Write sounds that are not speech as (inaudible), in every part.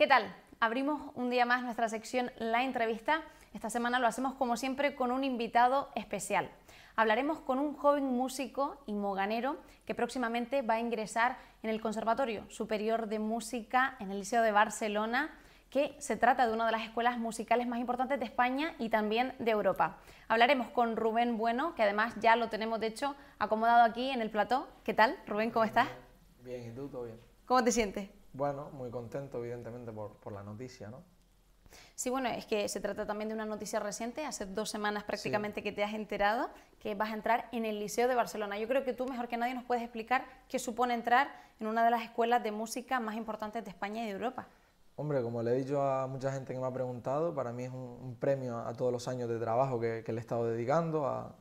¿Qué tal? Abrimos un día más nuestra sección La entrevista. Esta semana lo hacemos como siempre con un invitado especial. Hablaremos con un joven músico y moganero que próximamente va a ingresar en el Conservatorio Superior de Música en el Liceo de Barcelona que se trata de una de las escuelas musicales más importantes de España y también de Europa. Hablaremos con Rubén Bueno, que además ya lo tenemos de hecho acomodado aquí en el plató. ¿Qué tal, Rubén? ¿Cómo estás? Bien, ¿y tú? ¿Todo bien? ¿Cómo te sientes? Bueno, muy contento, evidentemente, por, por la noticia, ¿no? Sí, bueno, es que se trata también de una noticia reciente, hace dos semanas prácticamente que te has enterado que vas a entrar en el Liceo de Barcelona. Yo creo que tú mejor que nadie nos puedes explicar qué supone entrar en una de las escuelas de música más importantes de España y de Europa. Hombre, como le he dicho a mucha gente que me ha preguntado, para mí es un, premio a, todos los años de trabajo que, le he estado dedicando a,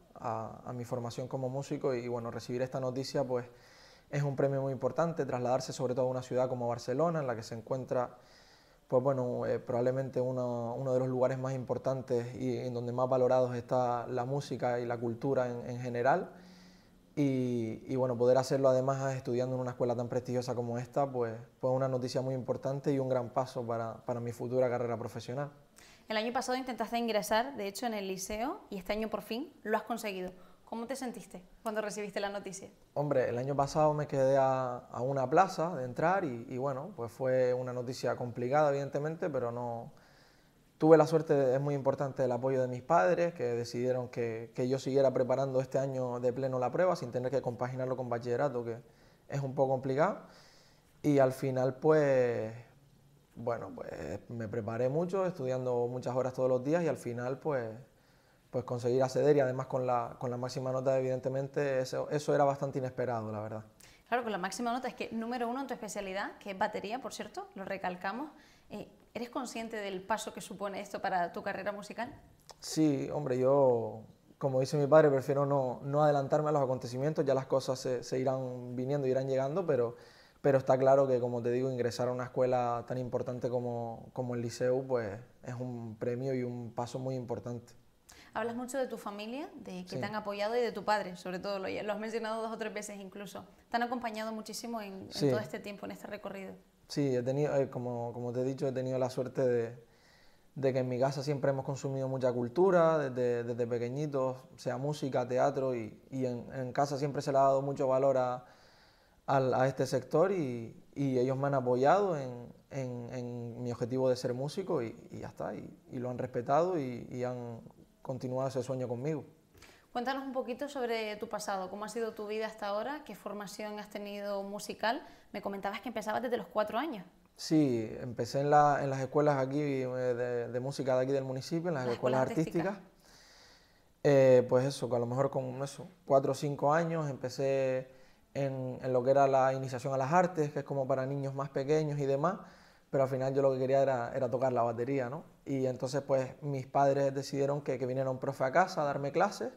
mi formación como músico y bueno, recibir esta noticia pues es un premio muy importante, trasladarse sobre todo a una ciudad como Barcelona, en la que se encuentra pues bueno, eh, probablemente uno, de los lugares más importantes y en donde más valorados está la música y la cultura en, general. Y, bueno, poder hacerlo además estudiando en una escuela tan prestigiosa como esta, pues fue pues una noticia muy importante y un gran paso para, para, mi futura carrera profesional. El año pasado intentaste ingresar, de hecho, en el liceo y este año por fin lo has conseguido. ¿Cómo te sentiste cuando recibiste la noticia? Hombre, el año pasado me quedé a, una plaza de entrar y, bueno, pues fue una noticia complicada, evidentemente, pero no. Tuve la suerte, es muy importante, el apoyo de mis padres, que decidieron que, que yo siguiera preparando este año de pleno la prueba sin tener que compaginarlo con bachillerato, que es un poco complicado. Y al final, pues, bueno, pues me preparé mucho, estudiando muchas horas todos los días y al final, pues, pues conseguir acceder y además con la, máxima nota, evidentemente, eso, era bastante inesperado, la verdad. Claro, con la máxima nota es que número uno en tu especialidad, que es batería, por cierto, lo recalcamos. Eh, ¿Eres consciente del paso que supone esto para tu carrera musical? Sí, hombre, yo, como dice mi padre, prefiero no, adelantarme a los acontecimientos, ya las cosas se, irán viniendo, irán llegando, pero, pero está claro que, como te digo, ingresar a una escuela tan importante como, como el liceo, pues es un premio y un paso muy importante. Hablas mucho de tu familia, de que te han apoyado y de tu padre, sobre todo, lo, has mencionado dos o tres veces incluso. Te han acompañado muchísimo en, todo este tiempo, en este recorrido. Sí, he tenido, eh, como, te he dicho, he tenido la suerte de, que en mi casa siempre hemos consumido mucha cultura, desde, pequeñitos, sea música, teatro, y, en, casa siempre se le ha dado mucho valor a, este sector y, ellos me han apoyado en, mi objetivo de ser músico y, y ya está, y, lo han respetado y han continuar ese sueño conmigo. Cuéntanos un poquito sobre tu pasado, cómo ha sido tu vida hasta ahora, qué formación has tenido musical. Me comentabas que empezabas desde los cuatro años. Sí, empecé en, las escuelas aquí eh, de, música de aquí del municipio, en las, escuelas, artísticas. Eh, pues eso, a lo mejor con eso, cuatro o cinco años empecé en, lo que era la iniciación a las artes, que es como para niños más pequeños y demás pero al final yo lo que quería era, tocar la batería, ¿no? Y entonces pues mis padres decidieron que, que viniera un profe a casa a darme clases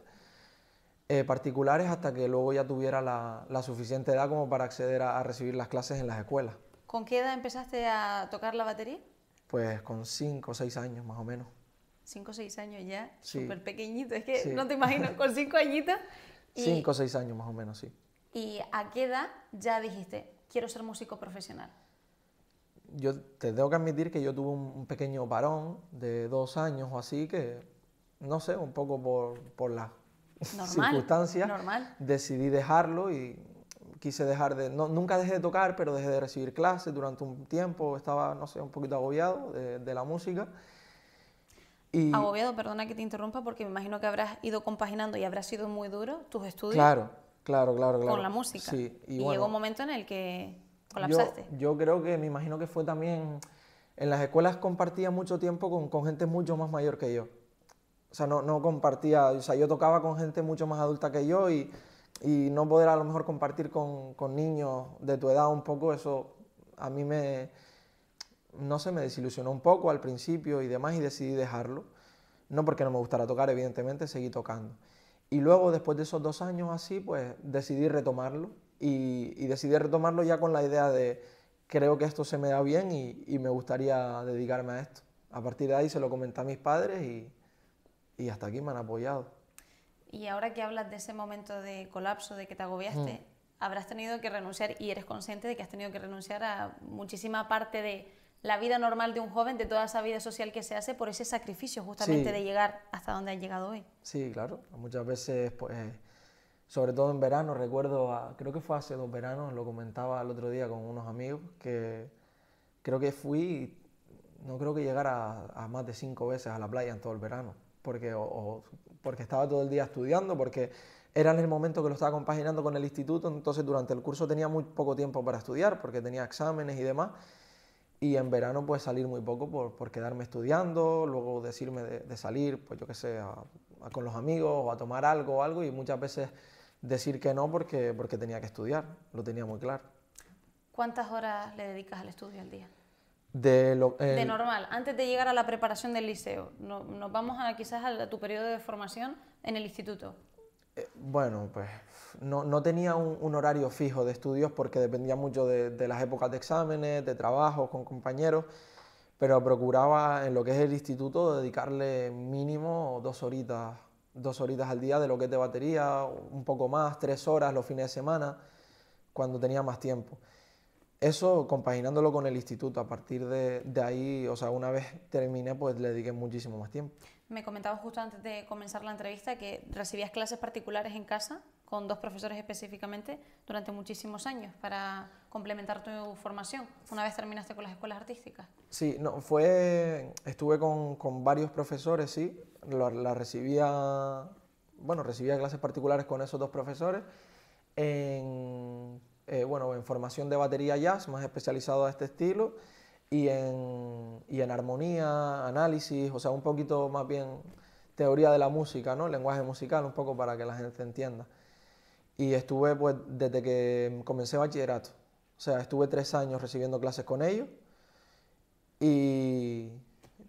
eh, particulares hasta que luego ya tuviera la, suficiente edad como para acceder a, recibir las clases en las escuelas. ¿Con qué edad empezaste a tocar la batería? Pues con cinco o seis años más o menos. Cinco o seis años ya, súper pequeñito, es que no te imaginas, con 5 (laughs) añitos. 5 o 6 años más o menos, sí. ¿Y a qué edad ya dijiste, quiero ser músico profesional? yo te tengo que admitir que yo tuve un pequeño parón de dos años o así que, no sé, un poco por, por las circunstancias, decidí dejarlo y quise dejar de, no, nunca dejé de tocar, pero dejé de recibir clases durante un tiempo, estaba, no sé, un poquito agobiado de, la música. Y, agobiado, perdona que te interrumpa, porque me imagino que habrás ido compaginando y habrás sido muy duro tus estudios. Claro, claro, claro, Con la música. y, llegó un momento en el que yo, creo que me imagino que fue también. En las escuelas compartía mucho tiempo con, gente mucho más mayor que yo. O sea, no, no, compartía. O sea, yo tocaba con gente mucho más adulta que yo y, no poder a lo mejor compartir con, con niños de tu edad un poco, eso a mí me, no sé, me desilusionó un poco al principio y demás y decidí dejarlo. No porque no me gustara tocar, evidentemente, seguí tocando. Y luego, después de esos dos años así, pues decidí retomarlo y, decidí retomarlo ya con la idea de creo que esto se me da bien y, me gustaría dedicarme a esto. A partir de ahí se lo comenté a mis padres y, hasta aquí me han apoyado. Y ahora que hablas de ese momento de colapso, de que te agobiaste, mm. habrás tenido que renunciar y eres consciente de que has tenido que renunciar a muchísima parte de la vida normal de un joven, de toda esa vida social que se hace por ese sacrificio justamente de llegar hasta donde has llegado hoy. Sí, claro. Muchas veces pues, sobre todo en verano, recuerdo, creo que fue hace dos veranos, lo comentaba el otro día con unos amigos, que creo que fui, no creo que llegara a, más de cinco veces a la playa en todo el verano, porque, porque estaba todo el día estudiando, porque era en el momento que lo estaba compaginando con el instituto, entonces durante el curso tenía muy poco tiempo para estudiar, porque tenía exámenes y demás, y en verano pues salir muy poco por, quedarme estudiando, luego decirme de, salir, pues yo qué sé, con los amigos o a tomar algo o algo, y muchas veces decir que no porque, porque tenía que estudiar, lo tenía muy claro. ¿Cuántas horas le dedicas al estudio al día? De, lo, de eh, normal, antes de llegar a la preparación del liceo. No, nos vamos a, quizás a tu periodo de formación en el instituto. Eh, bueno, pues no, tenía un, horario fijo de estudios porque dependía mucho de, de las épocas de exámenes, de trabajos con compañeros, pero procuraba en lo que es el instituto dedicarle mínimo dos horitas dos horitas al día de lo que te de batería, un poco más, tres horas los fines de semana, cuando tenía más tiempo. Eso compaginándolo con el instituto, a partir de, de, ahí, o sea, una vez terminé, pues le dediqué muchísimo más tiempo. Me comentabas justo antes de comenzar la entrevista que recibías clases particulares en casa con dos profesores específicamente durante muchísimos años para complementar tu formación una vez terminaste con las escuelas artísticas? Sí, no, fue, estuve con, con varios profesores, sí, la, recibía, bueno, recibía clases particulares con esos dos profesores en, eh, bueno, en formación de batería jazz, más especializado a este estilo, y en, y en armonía, análisis, o sea, un poquito más bien teoría de la música, ¿no? Lenguaje musical, un poco para que la gente entienda. Y estuve pues desde que comencé bachillerato. O sea, estuve tres años recibiendo clases con ellos y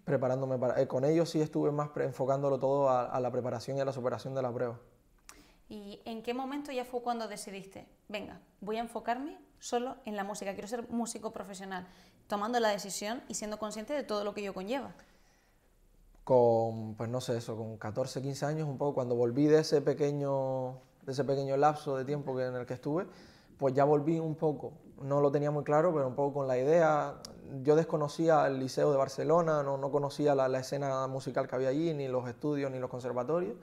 preparándome para... Eh, con ellos sí estuve más enfocándolo todo a, la preparación y a la superación de la prueba. ¿Y en qué momento ya fue cuando decidiste, venga, voy a enfocarme solo en la música, quiero ser músico profesional, tomando la decisión y siendo consciente de todo lo que ello conlleva? Con, pues no sé, eso, con 14, 15 años, un poco cuando volví de ese pequeño de ese pequeño lapso de tiempo que, en el que estuve, pues ya volví un poco, no lo tenía muy claro, pero un poco con la idea. Yo desconocía el Liceo de Barcelona, no, conocía la, escena musical que había allí, ni los estudios, ni los conservatorios.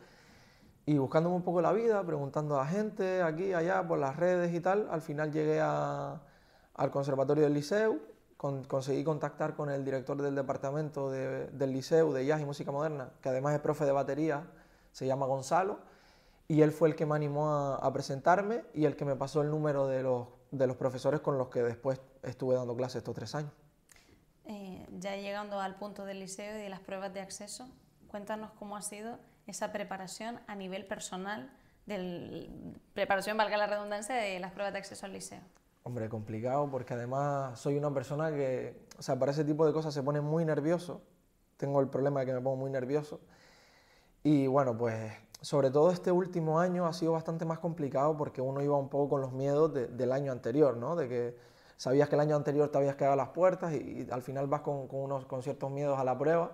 Y buscándome un poco la vida, preguntando a gente aquí, allá, por las redes y tal, al final llegué al conservatorio del Liceo, conseguí contactar con el director del departamento del Liceo de Jazz y Música Moderna, que además es profe de batería, se llama Gonzalo y él fue el que me animó a, presentarme y el que me pasó el número de los, de los, profesores con los que después estuve dando clases estos tres años. Eh, ya llegando al punto del liceo y de las pruebas de acceso, cuéntanos cómo ha sido esa preparación a nivel personal, preparación, valga la redundancia, de las pruebas de acceso al liceo. Hombre, complicado porque además soy una persona que, o sea, para ese tipo de cosas se pone muy nervioso. Tengo el problema de que me pongo muy nervioso. Y bueno, pues sobre todo este último año ha sido bastante más complicado porque uno iba un poco con los miedos del año anterior, ¿no? De que sabías que el año anterior te habías quedado a las puertas y, al final vas con, unos, ciertos miedos a la prueba.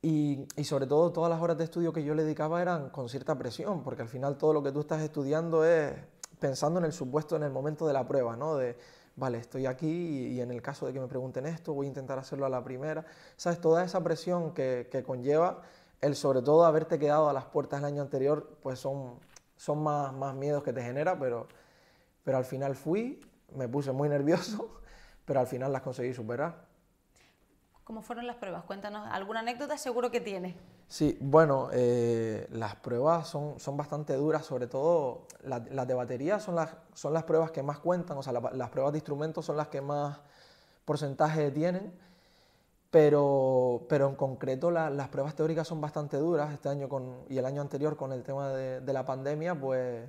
Y, sobre todo todas las horas de estudio que yo le dedicaba eran con cierta presión, porque al final todo lo que tú estás estudiando es pensando en el supuesto en el momento de la prueba, ¿no? De, vale, estoy aquí y, en el caso de que me pregunten esto, voy a intentar hacerlo a la primera. ¿Sabes? Toda esa presión que conlleva el sobre todo haberte quedado a las puertas el año anterior, pues son, son más, más miedos que te genera, pero, pero al final fui, me puse muy (laughs) nervioso, pero al final las conseguí superar. ¿Cómo fueron las pruebas? Cuéntanos, ¿alguna anécdota seguro que tienes? Sí, bueno, eh, las pruebas son, bastante duras, sobre todo las de batería son las, son las pruebas que más cuentan, o sea, las pruebas de instrumentos son las que más porcentaje tienen pero, pero en concreto las pruebas teóricas son bastante duras. Este año con, y el año anterior con el tema de, la pandemia, pues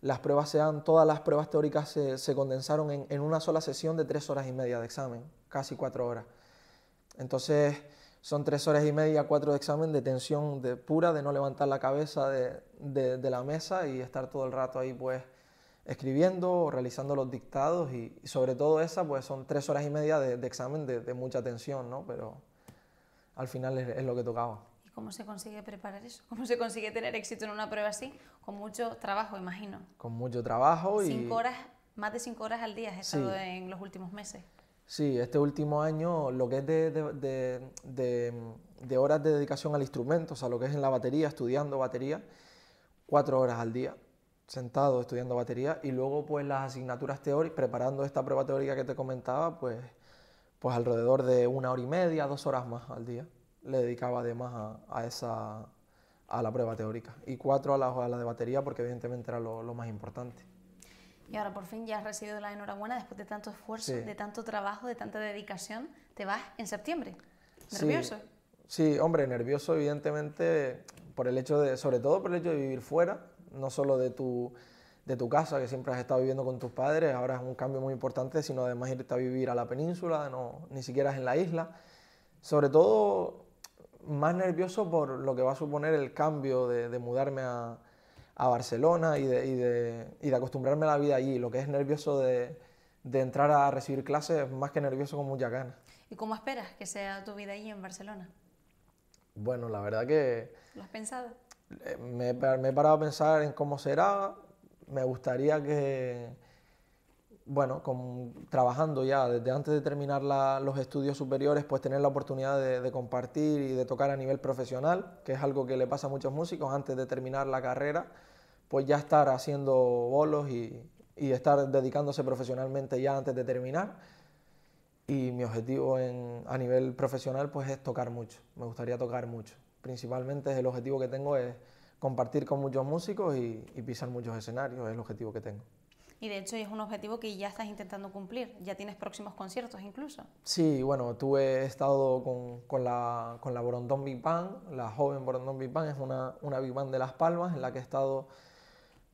las pruebas sean, todas las pruebas teóricas se, condensaron en, una sola sesión de tres horas y media de examen, casi cuatro horas. Entonces son tres horas y media, cuatro de examen de tensión de, pura, de no levantar la cabeza de, de, de la mesa y estar todo el rato ahí pues escribiendo o realizando los dictados y, sobre todo esa, pues son tres horas y media de, examen de, mucha tensión, ¿no? Pero al final es, lo que tocaba. ¿Y cómo se consigue preparar eso? (laughs) ¿Cómo se consigue tener éxito en una prueba así? Con mucho trabajo, imagino. Con mucho trabajo y... Cinco horas, más de cinco horas al día he estado en los últimos meses. Sí, este último año lo que es de, de horas de dedicación al instrumento, o sea, lo que es en la batería, estudiando batería, cuatro horas al día sentado estudiando batería y luego pues las asignaturas teóricas, preparando esta prueba teórica que te comentaba, pues, pues alrededor de una hora y media, dos horas más al día le dedicaba además a, esa, a la prueba teórica y cuatro a la, a la de batería porque evidentemente era lo, más importante. Y ahora por fin ya has recibido la enhorabuena después de tanto esfuerzo, de tanto trabajo, de tanta dedicación, te vas en septiembre. ¿Nervioso? Sí, sí, hombre, nervioso evidentemente por el hecho de, sobre todo por el hecho de vivir fuera no solo de tu, de tu casa, que siempre has estado viviendo con tus padres, ahora es un cambio muy importante, sino además irte a vivir a la península, no, ni siquiera es en la isla. Sobre todo, más nervioso por lo que va a suponer el cambio de, mudarme a, Barcelona y de, acostumbrarme a la vida allí. Lo que es nervioso de, entrar a recibir clases, más que nervioso con mucha ganas. ¿Y cómo esperas que sea tu vida allí en Barcelona? Bueno, la verdad que... ¿Lo has pensado? me, he parado a pensar en cómo será, me gustaría que, bueno, trabajando ya desde antes de terminar los estudios superiores, pues tener la oportunidad de, compartir y de tocar a nivel profesional, que es algo que le pasa a muchos músicos antes de terminar la carrera, pues ya estar haciendo bolos y, estar dedicándose profesionalmente ya antes de terminar. Y mi objetivo a nivel profesional pues es tocar mucho, me gustaría tocar mucho principalmente el objetivo que tengo es compartir con muchos músicos y, pisar muchos escenarios, es el objetivo que tengo. Y de hecho es un objetivo que ya estás intentando cumplir, ya tienes próximos conciertos incluso. Sí, bueno, tú he estado con, la, con la Borondón Big Band, la joven Borondón Big Band es una, una Big band de Las Palmas en la que he estado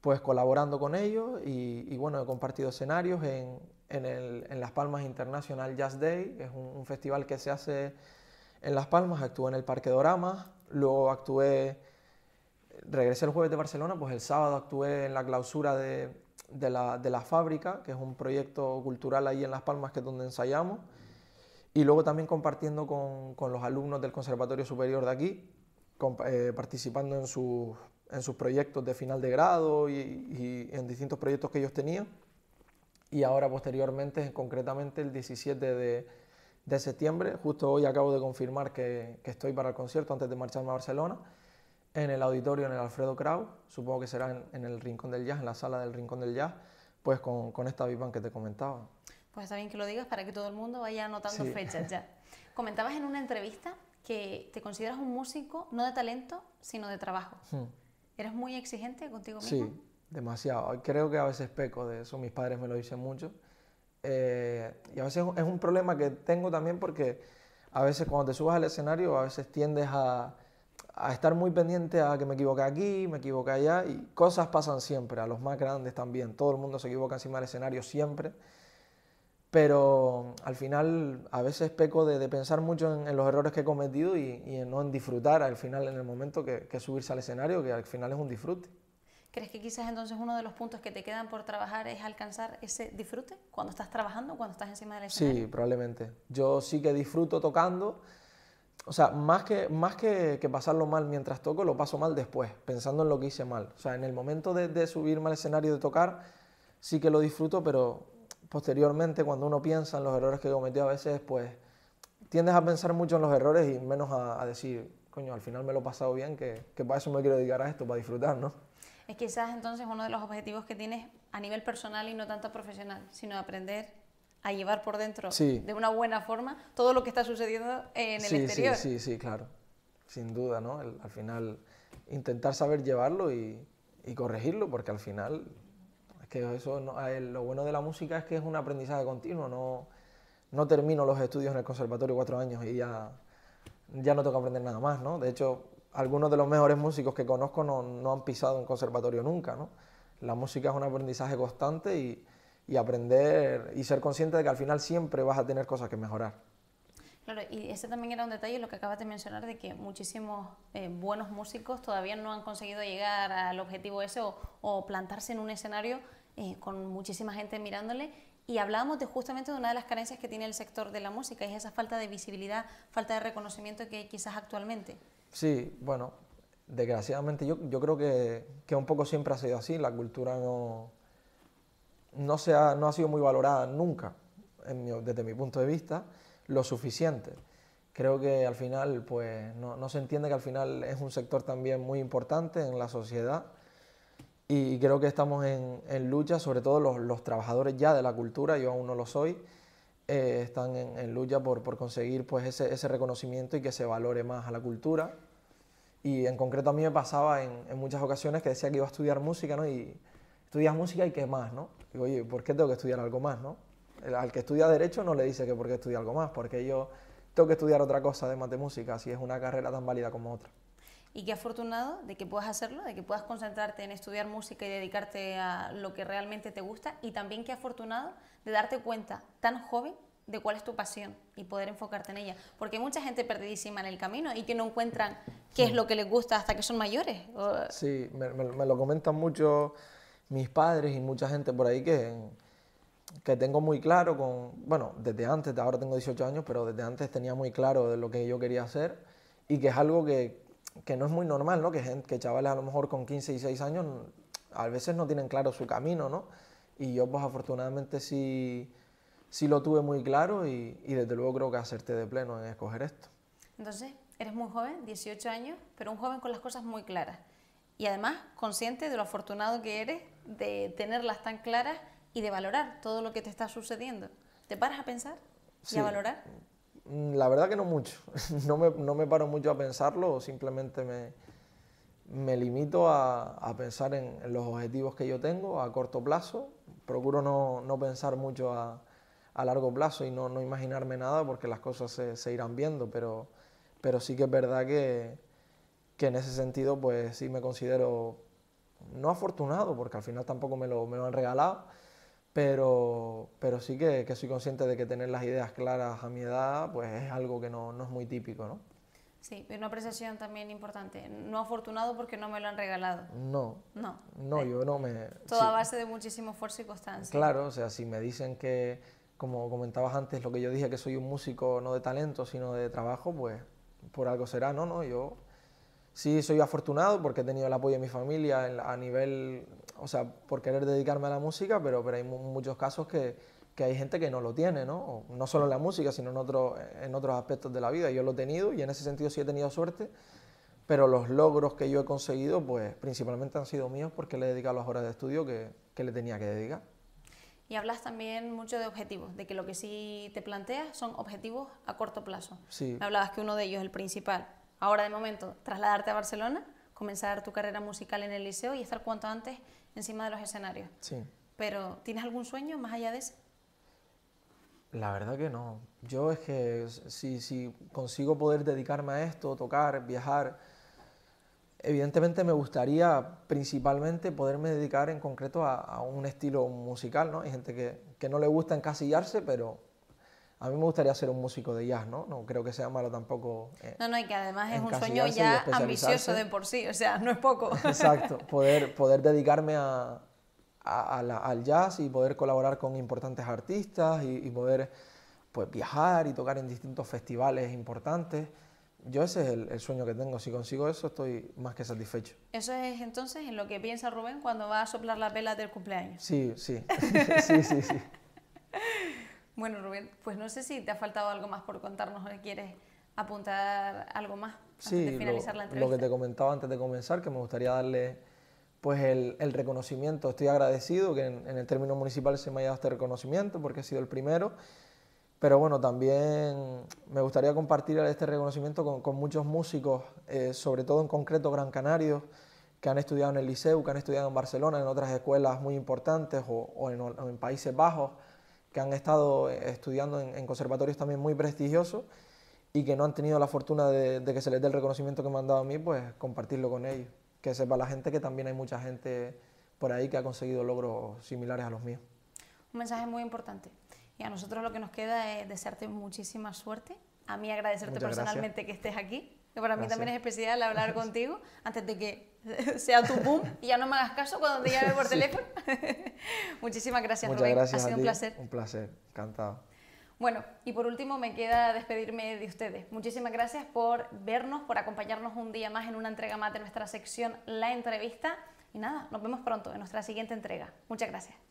pues colaborando con ellos y, bueno, he compartido escenarios en, en, el, en, Las Palmas International Jazz Day, que es un, festival que se hace en Las Palmas, actúa en el Parque Doramas, luego actué, regresé el jueves de Barcelona, pues el sábado actué en la clausura de, la, fábrica, que es un proyecto cultural ahí en Las Palmas que es donde ensayamos, y luego también compartiendo con, los alumnos del Conservatorio Superior de aquí, eh, participando en sus, en sus proyectos de final de grado y, y en distintos proyectos que ellos tenían. Y ahora posteriormente, concretamente el 17 de de septiembre. Justo hoy acabo de confirmar que, estoy para el concierto antes de marcharme a Barcelona, en el auditorio, en el Alfredo Krau, supongo que será en, el Rincón del Jazz, en la sala del Rincón del Jazz, pues con, esta vivan que te comentaba. Pues está bien que lo digas para que todo el mundo vaya anotando fechas ya. (laughs) Comentabas en una entrevista que te consideras un músico no de talento, sino de trabajo. Hmm. ¿Eres muy exigente contigo mismo? Sí, demasiado. Creo que a veces peco de eso, mis padres me lo dicen mucho. Eh, y a veces es un problema que tengo también porque a veces cuando te subas al escenario, a veces tiendes a, estar muy pendiente a que me equivoque aquí, me equivoque allá, y cosas pasan siempre, a los más grandes también, todo el mundo se equivoca encima del escenario siempre, pero al final a veces peco de, pensar mucho en, los errores que he cometido y, no en disfrutar al final en el momento que subirse al escenario, que al final es un disfrute. ¿Crees que quizás entonces uno de los puntos que te quedan por trabajar es alcanzar ese disfrute cuando estás trabajando, cuando estás encima del escenario? Sí, probablemente. Yo sí que disfruto tocando. O sea, más que, más que, pasarlo mal mientras toco, lo paso mal después, pensando en lo que hice mal. O sea, en el momento de, subirme al escenario, de tocar, sí que lo disfruto, pero posteriormente, cuando uno piensa en los errores que cometió a veces, pues tiendes a pensar mucho en los errores y menos a, decir, coño, al final me lo he pasado bien, que, que para eso me quiero dedicar a esto, para disfrutar, ¿no? es quizás entonces uno de los objetivos que tienes a nivel personal y no tanto profesional, sino aprender a llevar por dentro de una buena forma todo lo que está sucediendo en el exterior. Sí, sí, sí, claro. Sin duda, ¿no? al final, intentar saber llevarlo y, corregirlo, porque al final, es que eso, lo bueno de la música es que es un aprendizaje continuo, no, no termino los estudios en el conservatorio cuatro años y ya, ya no tengo que aprender nada más, ¿no? De hecho, algunos de los mejores músicos que conozco no, han pisado un conservatorio nunca, ¿no? La música es un aprendizaje constante y, aprender y ser consciente de que al final siempre vas a tener cosas que mejorar. Claro, y ese también era un detalle, lo que acabas de mencionar, de que muchísimos eh, buenos músicos todavía no han conseguido llegar al objetivo ese o, plantarse en un escenario eh, con muchísima gente mirándole y hablábamos de justamente de una de las carencias que tiene el sector de la música, es esa falta de visibilidad, falta de reconocimiento que quizás actualmente. Sí, bueno, desgraciadamente yo, creo que, que, un poco siempre ha sido así, la cultura no, se ha, sido muy valorada nunca, desde mi punto de vista, lo suficiente. Creo que al final, pues no, no, se entiende que al final es un sector también muy importante en la sociedad y creo que estamos en, en lucha, sobre todo los, los trabajadores ya de la cultura, yo aún no lo soy, eh, están en, lucha por, conseguir pues, ese, reconocimiento y que se valore más a la cultura. Y en concreto a mí me pasaba en, muchas ocasiones que decía que iba a estudiar música, ¿no? Y estudias música y qué más, ¿no? Digo, oye, ¿por qué tengo que estudiar algo más, no? al que estudia Derecho no le dice que por qué estudia algo más, porque yo tengo que estudiar otra cosa además de música, si es una carrera tan válida como otra. Y qué afortunado de que puedas hacerlo, de que puedas concentrarte en estudiar música y dedicarte a lo que realmente te gusta. Y también qué afortunado de darte cuenta tan joven de cuál es tu pasión y poder enfocarte en ella. Porque hay mucha gente perdidísima en el camino y que no encuentran qué es lo que les gusta hasta que son mayores. Sí, me, lo comentan mucho mis padres y mucha gente por ahí que, que tengo muy claro con, bueno, desde antes, ahora tengo 18 años, pero desde antes tenía muy claro de lo que yo quería hacer y que es algo que, que no es muy normal, ¿no? Que, chavales a lo mejor con 15 y 6 años a veces no tienen claro su camino, ¿no? Y yo pues afortunadamente sí, sí lo tuve muy claro y, desde luego creo que acerté de pleno en escoger esto. Entonces, eres muy joven, 18 años, pero un joven con las cosas muy claras. Y además consciente de lo afortunado que eres de tenerlas tan claras y de valorar todo lo que te está sucediendo. ¿Te paras a pensar y a valorar? Mm, la verdad que no mucho. (laughs) No me, paro mucho a pensarlo, simplemente me, limito a, pensar en, los objetivos que yo tengo a corto plazo. Procuro no, pensar mucho a, largo plazo y no, imaginarme nada porque las cosas se, irán viendo, pero, sí que es verdad que, en ese sentido pues sí me considero no afortunado porque al final tampoco me lo, me lo han regalado pero, pero sí que, soy consciente de que tener las ideas claras a mi edad pues es algo que no, no es muy típico, ¿no? Sí, una apreciación también importante. No afortunado porque no me lo han regalado. No. No. No, yo no me... Todo a base de muchísimo esfuerzo y constancia. Claro, o sea, si me dicen que, como comentabas antes, lo que yo dije, que soy un músico no de talento, sino de trabajo, pues por algo será, ¿no? no yo sí soy afortunado porque he tenido el apoyo de mi familia a nivel o sea, por querer dedicarme a la música, pero, pero hay muchos casos que, que hay gente que no lo tiene, ¿no? No solo en la música, sino en, otros en otros aspectos de la vida. Yo lo he tenido y en ese sentido sí he tenido suerte, pero los logros que yo he conseguido, pues principalmente han sido míos porque le he dedicado las horas de estudio que, que le tenía que dedicar. Y hablas también mucho de objetivos, de que lo que sí te planteas son objetivos a corto plazo. Sí. hablabas que uno de ellos, el principal, ahora de momento, trasladarte a Barcelona, comenzar tu carrera musical en el liceo y estar cuanto antes encima de los escenarios. Sí. Pero, ¿tienes algún sueño más allá de eso? La verdad que no. Yo es que si, consigo poder dedicarme a esto, tocar, viajar, evidentemente me gustaría principalmente poderme dedicar en concreto a, un estilo musical, ¿no? Hay gente que no le gusta encasillarse, pero a mí me gustaría ser un músico de jazz, ¿no? No creo que sea malo tampoco. Eh, no, no, y que además es un sueño ya ambicioso de por sí, o sea, no es poco. (laughs) Exacto, poder, poder dedicarme a, al jazz y poder colaborar con importantes artistas y, poder pues, viajar y tocar en distintos festivales importantes. Yo ese es el, sueño que tengo, si consigo eso estoy más que satisfecho. Eso es entonces en lo que piensa Rubén cuando va a soplar la vela del cumpleaños. Sí, sí, (laughs) sí, sí, sí. Bueno, Rubén, pues no sé si te ha faltado algo más por contarnos o quieres apuntar algo más sí, finalizar lo, la entrevista. Lo que te comentaba antes de comenzar, que me gustaría darle pues el, reconocimiento. Estoy agradecido que en, el término municipal se me haya dado este reconocimiento porque he sido el primero. Pero bueno, también me gustaría compartir este reconocimiento con, muchos músicos, eh, sobre todo en concreto Gran Canarios, que han estudiado en el Liceu, que han estudiado en Barcelona, en otras escuelas muy importantes o en Países Bajos que han estado eh, estudiando en, conservatorios también muy prestigiosos y que no han tenido la fortuna de, que se les dé el reconocimiento que me han dado a mí, pues compartirlo con ellos. Que sepa la gente que también hay mucha gente por ahí que ha conseguido logros similares a los míos. Un mensaje muy importante. Y a nosotros lo que nos queda es desearte muchísima suerte. A mí agradecerte personalmente que estés aquí que para mí también es especial hablar (laughs) contigo antes de que (laughs) sea tu boom y ya no me hagas caso cuando te llame por teléfono. (laughs) Muchísimas gracias, Rubén. ha sido un placer. Un placer, encantado. Bueno, y por último me queda despedirme de ustedes. Muchísimas gracias por vernos, por acompañarnos un día más en una entrega más de nuestra sección La Entrevista. Y nada, nos vemos pronto en nuestra siguiente entrega. Muchas gracias.